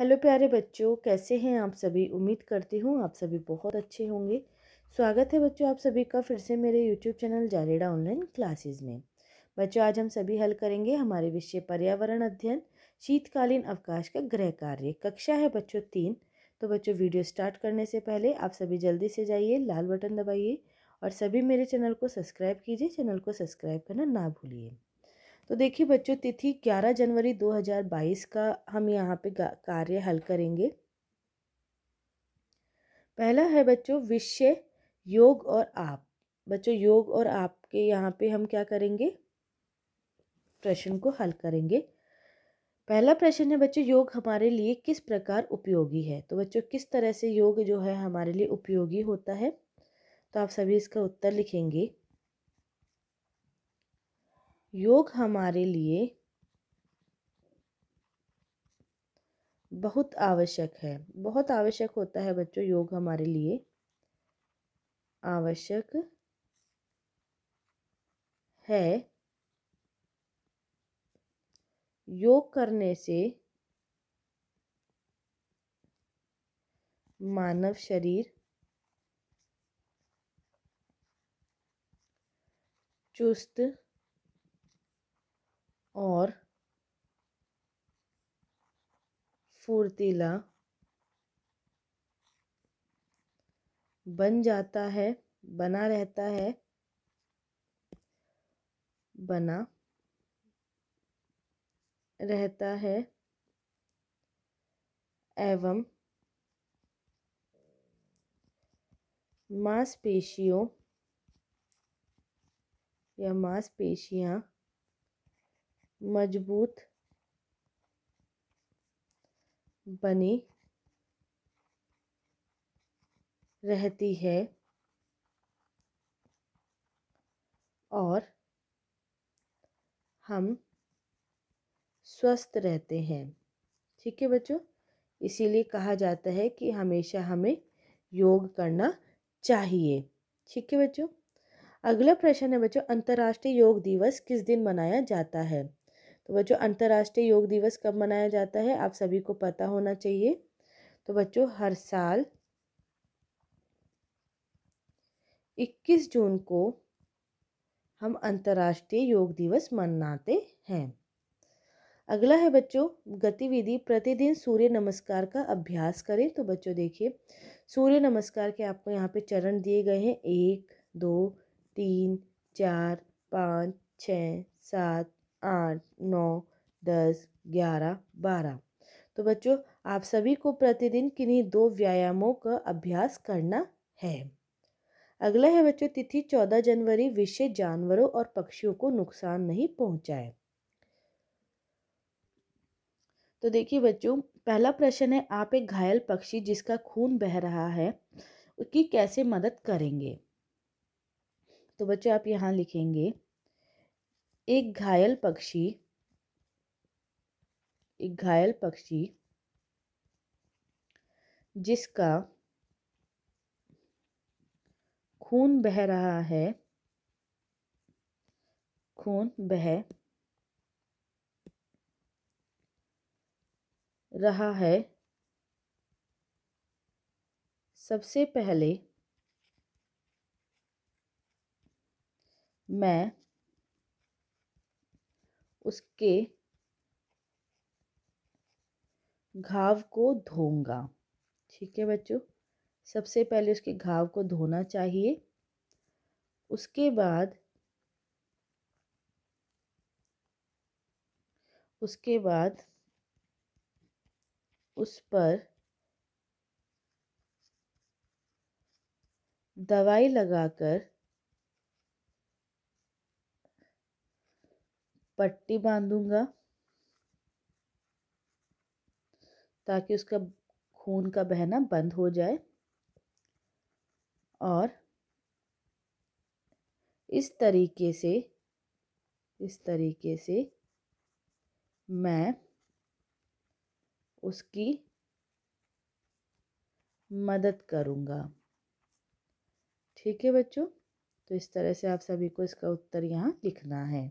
hello प्यारे बच्चों कैसे हैं आप सभी उम्मीद करती हूँ आप सभी बहुत अच्छे होंगे स्वागत है बच्चों आप सभी का फिर से मेरे यूट्यूब चैनल जारेडा ऑनलाइन क्लासेस में बच्चों आज हम सभी हल करेंगे हमारे विषय पर्यावरण अध्ययन शीतकालीन अवकाश का गृह कार्य कक्षा है बच्चों तीन तो बच्चों वीडियो स्टार्ट करने से पहले आप सभी जल्दी से जाइए लाल बटन दबाइए और सभी मेरे चैनल को सब्सक्राइब कीजिए चैनल को सब्सक्राइब करना ना भूलिए तो देखिए बच्चों तिथि 11 जनवरी 2022 का हम यहाँ पे कार्य हल करेंगे पहला है बच्चों विषय योग और आप बच्चों योग और आपके यहाँ पे हम क्या करेंगे प्रश्न को हल करेंगे पहला प्रश्न है बच्चों योग हमारे लिए किस प्रकार उपयोगी है तो बच्चों किस तरह से योग जो है हमारे लिए उपयोगी होता है तो आप सभी इसका उत्तर लिखेंगे योग हमारे लिए बहुत आवश्यक है बहुत आवश्यक होता है बच्चों योग हमारे लिए आवश्यक है योग करने से मानव शरीर चुस्त और फुर्तीला बन जाता है बना रहता है बना रहता है एवं मांसपेशियों या मांसपेशियां मजबूत बनी रहती है और हम स्वस्थ रहते हैं ठीक है बच्चों इसीलिए कहा जाता है कि हमेशा हमें योग करना चाहिए ठीक है बच्चों अगला प्रश्न है बच्चों अंतर्राष्ट्रीय योग दिवस किस दिन मनाया जाता है तो बच्चों अंतर्राष्ट्रीय योग दिवस कब मनाया जाता है आप सभी को पता होना चाहिए तो बच्चों हर साल 21 जून को हम अंतर्राष्ट्रीय योग दिवस मनाते हैं अगला है बच्चों गतिविधि प्रतिदिन सूर्य नमस्कार का अभ्यास करें तो बच्चों देखिए सूर्य नमस्कार के आपको यहाँ पे चरण दिए गए हैं एक दो तीन चार पाँच छ सात आठ नौ दस ग्यारह बारह तो बच्चों आप सभी को प्रतिदिन किन्हीं दो व्यायामों का अभ्यास करना है अगला है बच्चों तिथि चौदह जनवरी विषय जानवरों और पक्षियों को नुकसान नहीं पहुंचाए तो देखिए बच्चों पहला प्रश्न है आप एक घायल पक्षी जिसका खून बह रहा है उसकी कैसे मदद करेंगे तो बच्चों आप यहाँ लिखेंगे एक घायल पक्षी एक घायल पक्षी जिसका खून बह रहा है खून बह रहा है सबसे पहले मैं उसके घाव को धोऊंगा ठीक है बच्चों सबसे पहले उसके घाव को धोना चाहिए उसके बाद उसके बाद उस पर दवाई लगाकर पट्टी बांधूंगा ताकि उसका खून का बहना बंद हो जाए और इस तरीके से इस तरीके से मैं उसकी मदद करूंगा ठीक है बच्चों तो इस तरह से आप सभी को इसका उत्तर यहाँ लिखना है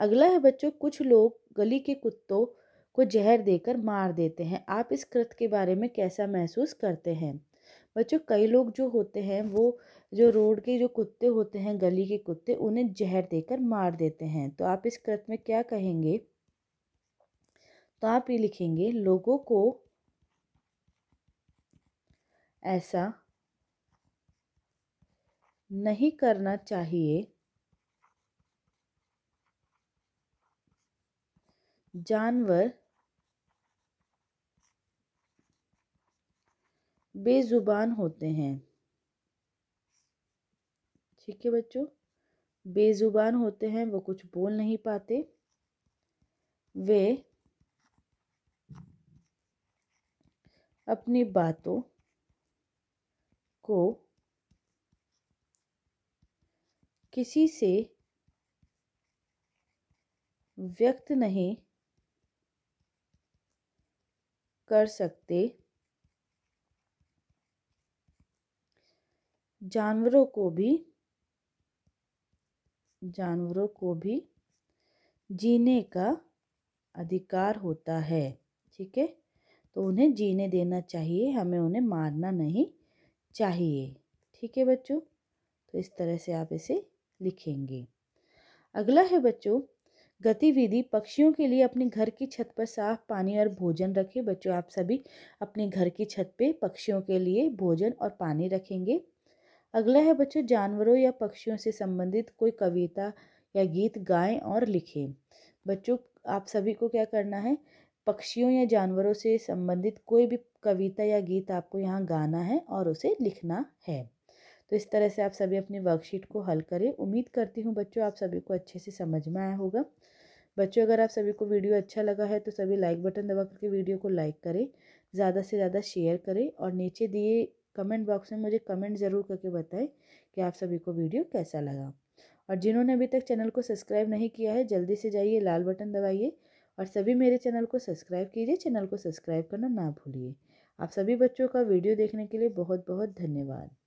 अगला है बच्चों कुछ लोग गली के कुत्तों को जहर देकर मार देते हैं आप इस कृत के बारे में कैसा महसूस करते हैं बच्चों कई लोग जो होते हैं वो जो रोड के जो कुत्ते होते हैं गली के कुत्ते उन्हें जहर देकर मार देते हैं तो आप इस कृत में क्या कहेंगे तो आप ये लिखेंगे लोगों को ऐसा नहीं करना चाहिए जानवर बेज़ुबान होते हैं ठीक है बच्चों बेज़ुबान होते हैं वो कुछ बोल नहीं पाते वे अपनी बातों को किसी से व्यक्त नहीं कर सकते जानवरों को भी जानवरों को भी जीने का अधिकार होता है ठीक है तो उन्हें जीने देना चाहिए हमें उन्हें मारना नहीं चाहिए ठीक है बच्चों तो इस तरह से आप इसे लिखेंगे अगला है बच्चों गतिविधि पक्षियों के लिए अपने घर की छत पर साफ पानी और भोजन रखें बच्चों आप सभी अपने घर की छत पे पक्षियों के लिए भोजन और पानी रखेंगे अगला है बच्चों जानवरों या पक्षियों से संबंधित कोई कविता या गीत गाएं और लिखें बच्चों आप सभी को क्या करना है पक्षियों या जानवरों से संबंधित कोई भी कविता या गीत आपको यहाँ गाना है और उसे लिखना है तो इस तरह से आप सभी अपनी वर्कशीट को हल करें उम्मीद करती हूँ बच्चों आप सभी को अच्छे से समझ में आया होगा बच्चों अगर आप सभी को वीडियो अच्छा लगा है तो सभी लाइक बटन दबा करके वीडियो को लाइक करें ज़्यादा से ज़्यादा शेयर करें और नीचे दिए कमेंट बॉक्स में मुझे कमेंट ज़रूर करके बताएं कि आप सभी को वीडियो कैसा लगा और जिन्होंने अभी तक चैनल को सब्सक्राइब नहीं किया है जल्दी से जाइए लाल बटन दबाइए और सभी मेरे चैनल को सब्सक्राइब कीजिए चैनल को सब्सक्राइब करना ना भूलिए आप सभी बच्चों का वीडियो देखने के लिए बहुत बहुत धन्यवाद